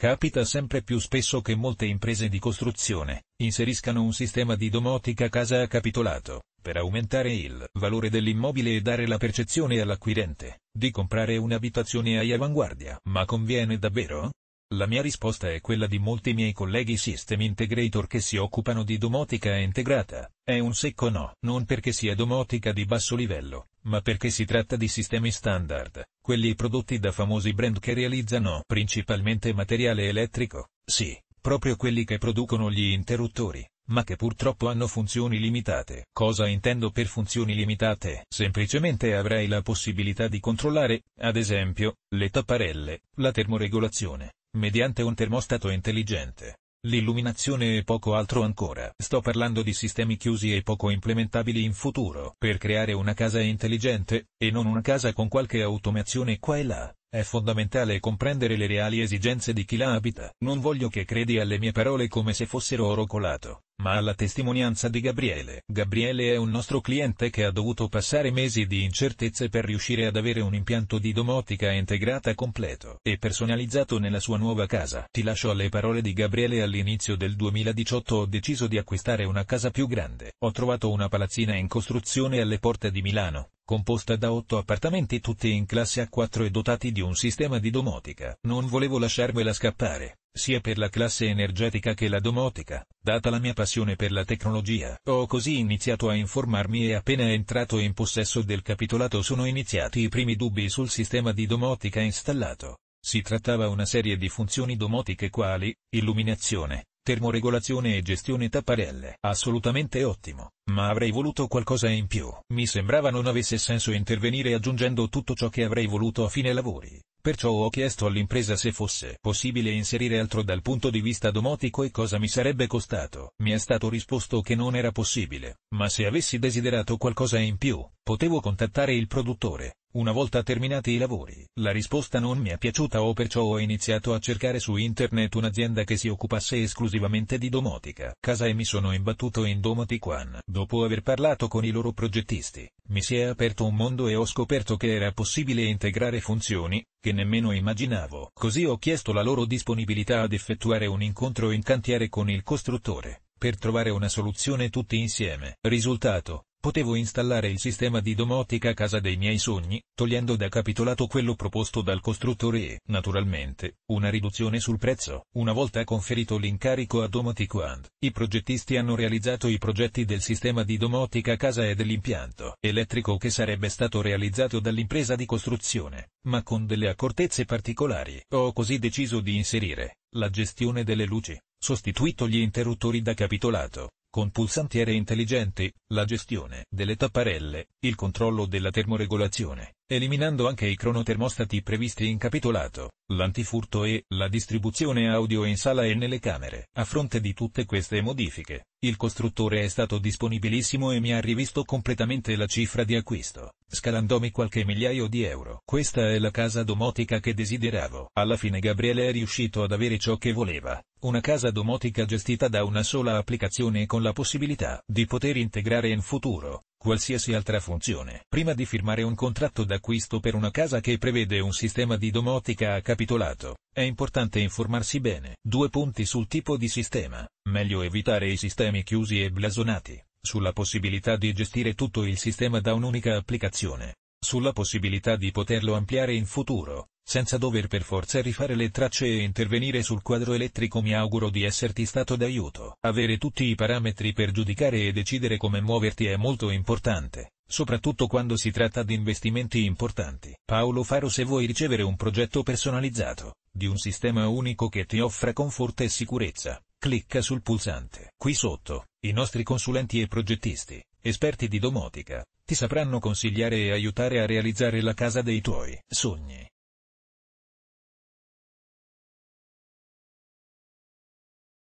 Capita sempre più spesso che molte imprese di costruzione inseriscano un sistema di domotica casa a capitolato, per aumentare il valore dell'immobile e dare la percezione all'acquirente di comprare un'abitazione ai avanguardia. Ma conviene davvero? La mia risposta è quella di molti miei colleghi system integrator che si occupano di domotica integrata. È un secco no, non perché sia domotica di basso livello, ma perché si tratta di sistemi standard, quelli prodotti da famosi brand che realizzano principalmente materiale elettrico, sì, proprio quelli che producono gli interruttori, ma che purtroppo hanno funzioni limitate. Cosa intendo per funzioni limitate? Semplicemente avrai la possibilità di controllare, ad esempio, le tapparelle, la termoregolazione, mediante un termostato intelligente l'illuminazione e poco altro ancora. Sto parlando di sistemi chiusi e poco implementabili in futuro. Per creare una casa intelligente, e non una casa con qualche automazione qua e là, è fondamentale comprendere le reali esigenze di chi la abita. Non voglio che credi alle mie parole come se fossero oro colato, ma alla testimonianza di Gabriele. Gabriele è un nostro cliente che ha dovuto passare mesi di incertezze per riuscire ad avere un impianto di domotica integrata completo e personalizzato nella sua nuova casa. Ti lascio alle parole di Gabriele all'inizio del 2018 ho deciso di acquistare una casa più grande. Ho trovato una palazzina in costruzione alle porte di Milano composta da otto appartamenti tutti in classe A4 e dotati di un sistema di domotica. Non volevo lasciarmela scappare, sia per la classe energetica che la domotica, data la mia passione per la tecnologia. Ho così iniziato a informarmi e appena entrato in possesso del capitolato sono iniziati i primi dubbi sul sistema di domotica installato. Si trattava una serie di funzioni domotiche quali, illuminazione, termoregolazione e gestione tapparelle. Assolutamente ottimo, ma avrei voluto qualcosa in più. Mi sembrava non avesse senso intervenire aggiungendo tutto ciò che avrei voluto a fine lavori. Perciò ho chiesto all'impresa se fosse possibile inserire altro dal punto di vista domotico e cosa mi sarebbe costato. Mi è stato risposto che non era possibile, ma se avessi desiderato qualcosa in più, potevo contattare il produttore, una volta terminati i lavori, la risposta non mi è piaciuta o perciò ho iniziato a cercare su internet un'azienda che si occupasse esclusivamente di domotica, casa e mi sono imbattuto in Domotic One. Dopo aver parlato con i loro progettisti, mi si è aperto un mondo e ho scoperto che era possibile integrare funzioni, che nemmeno immaginavo. Così ho chiesto la loro disponibilità ad effettuare un incontro in cantiere con il costruttore per trovare una soluzione tutti insieme. Risultato, Potevo installare il sistema di domotica a casa dei miei sogni, togliendo da capitolato quello proposto dal costruttore e, naturalmente, una riduzione sul prezzo. Una volta conferito l'incarico a Domotiquand, i progettisti hanno realizzato i progetti del sistema di domotica a casa e dell'impianto elettrico che sarebbe stato realizzato dall'impresa di costruzione, ma con delle accortezze particolari. Ho così deciso di inserire la gestione delle luci, sostituito gli interruttori da capitolato, con pulsantiere intelligenti, la gestione delle tapparelle, il controllo della termoregolazione, eliminando anche i cronotermostati previsti in capitolato, l'antifurto e la distribuzione audio in sala e nelle camere. A fronte di tutte queste modifiche, il costruttore è stato disponibilissimo e mi ha rivisto completamente la cifra di acquisto scalandomi qualche migliaio di euro. Questa è la casa domotica che desideravo. Alla fine Gabriele è riuscito ad avere ciò che voleva, una casa domotica gestita da una sola applicazione con la possibilità di poter integrare in futuro qualsiasi altra funzione. Prima di firmare un contratto d'acquisto per una casa che prevede un sistema di domotica a capitolato, è importante informarsi bene. Due punti sul tipo di sistema, meglio evitare i sistemi chiusi e blasonati sulla possibilità di gestire tutto il sistema da un'unica applicazione, sulla possibilità di poterlo ampliare in futuro, senza dover per forza rifare le tracce e intervenire sul quadro elettrico mi auguro di esserti stato d'aiuto. Avere tutti i parametri per giudicare e decidere come muoverti è molto importante, soprattutto quando si tratta di investimenti importanti. Paolo Faro se vuoi ricevere un progetto personalizzato, di un sistema unico che ti offra conforto e sicurezza, clicca sul pulsante qui sotto. I nostri consulenti e progettisti, esperti di domotica, ti sapranno consigliare e aiutare a realizzare la casa dei tuoi sogni.